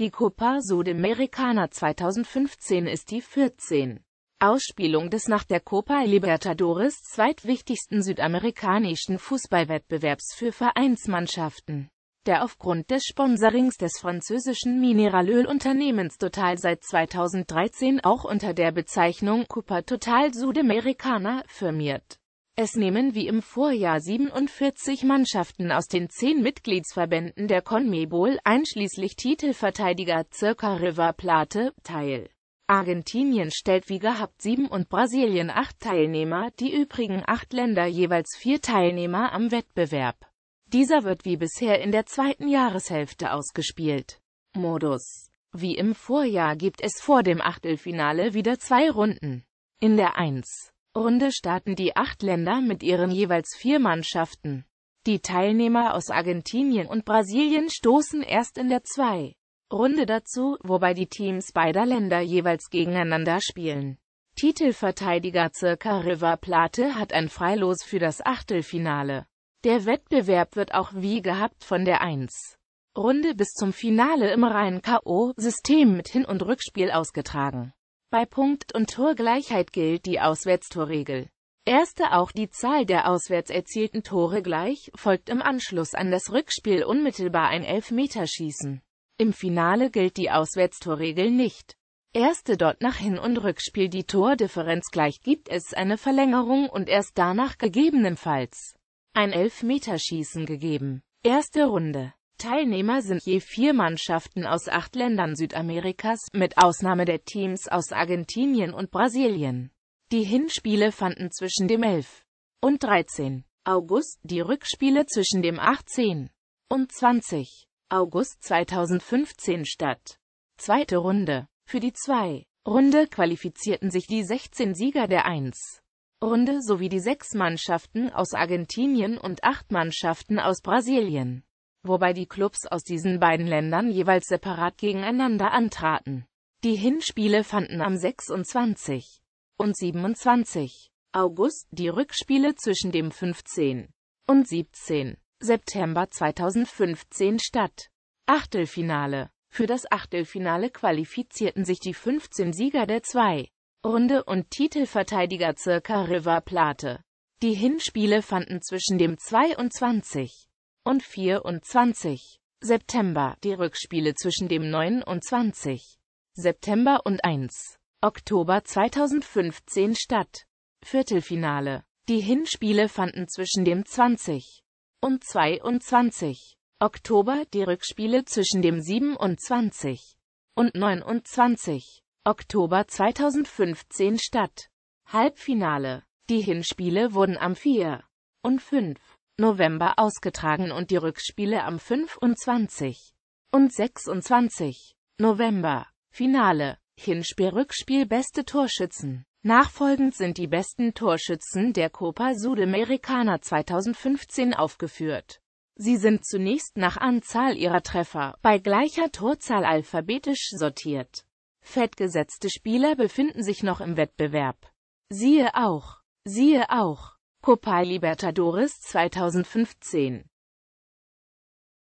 Die Copa Sudamericana 2015 ist die 14. Ausspielung des nach der Copa Libertadores zweitwichtigsten südamerikanischen Fußballwettbewerbs für Vereinsmannschaften, der aufgrund des Sponsorings des französischen Mineralölunternehmens Total seit 2013 auch unter der Bezeichnung Copa Total Sudamericana firmiert. Es nehmen wie im Vorjahr 47 Mannschaften aus den zehn Mitgliedsverbänden der CONMEBOL, einschließlich Titelverteidiger Circa River Plate, teil. Argentinien stellt wie gehabt sieben und Brasilien acht Teilnehmer, die übrigen acht Länder jeweils vier Teilnehmer am Wettbewerb. Dieser wird wie bisher in der zweiten Jahreshälfte ausgespielt. Modus Wie im Vorjahr gibt es vor dem Achtelfinale wieder zwei Runden. In der 1. Runde starten die acht Länder mit ihren jeweils vier Mannschaften. Die Teilnehmer aus Argentinien und Brasilien stoßen erst in der 2. Runde dazu, wobei die Teams beider Länder jeweils gegeneinander spielen. Titelverteidiger Circa River Plate hat ein Freilos für das Achtelfinale. Der Wettbewerb wird auch wie gehabt von der 1. Runde bis zum Finale im reinen K.O.-System mit Hin- und Rückspiel ausgetragen. Bei Punkt- und Torgleichheit gilt die Auswärtstorregel. Erste auch die Zahl der auswärts erzielten Tore gleich, folgt im Anschluss an das Rückspiel unmittelbar ein Elfmeterschießen. Im Finale gilt die Auswärtstorregel nicht. Erste dort nach Hin- und Rückspiel die Tordifferenz gleich gibt es eine Verlängerung und erst danach gegebenenfalls ein Elfmeterschießen gegeben. Erste Runde Teilnehmer sind je vier Mannschaften aus acht Ländern Südamerikas, mit Ausnahme der Teams aus Argentinien und Brasilien. Die Hinspiele fanden zwischen dem 11. und 13. August, die Rückspiele zwischen dem 18. und 20. August 2015 statt. Zweite Runde. Für die 2. Runde qualifizierten sich die 16 Sieger der 1. Runde sowie die sechs Mannschaften aus Argentinien und acht Mannschaften aus Brasilien wobei die Clubs aus diesen beiden Ländern jeweils separat gegeneinander antraten. Die Hinspiele fanden am 26 und 27 August, die Rückspiele zwischen dem 15 und 17 September 2015 statt. Achtelfinale Für das Achtelfinale qualifizierten sich die 15 Sieger der 2. Runde und Titelverteidiger Circa River Plate. Die Hinspiele fanden zwischen dem 22 und 24. September die Rückspiele zwischen dem 29. September und 1. Oktober 2015 statt. Viertelfinale. Die Hinspiele fanden zwischen dem 20 und 22. Oktober die Rückspiele zwischen dem 27 und 29. Oktober 2015 statt. Halbfinale. Die Hinspiele wurden am 4 und 5. November ausgetragen und die Rückspiele am 25. und 26. November. Finale. Hinspiel-Rückspiel beste Torschützen. Nachfolgend sind die besten Torschützen der Copa Sudamericana 2015 aufgeführt. Sie sind zunächst nach Anzahl ihrer Treffer bei gleicher Torzahl alphabetisch sortiert. Fettgesetzte Spieler befinden sich noch im Wettbewerb. Siehe auch. Siehe auch. Copa Libertadores 2015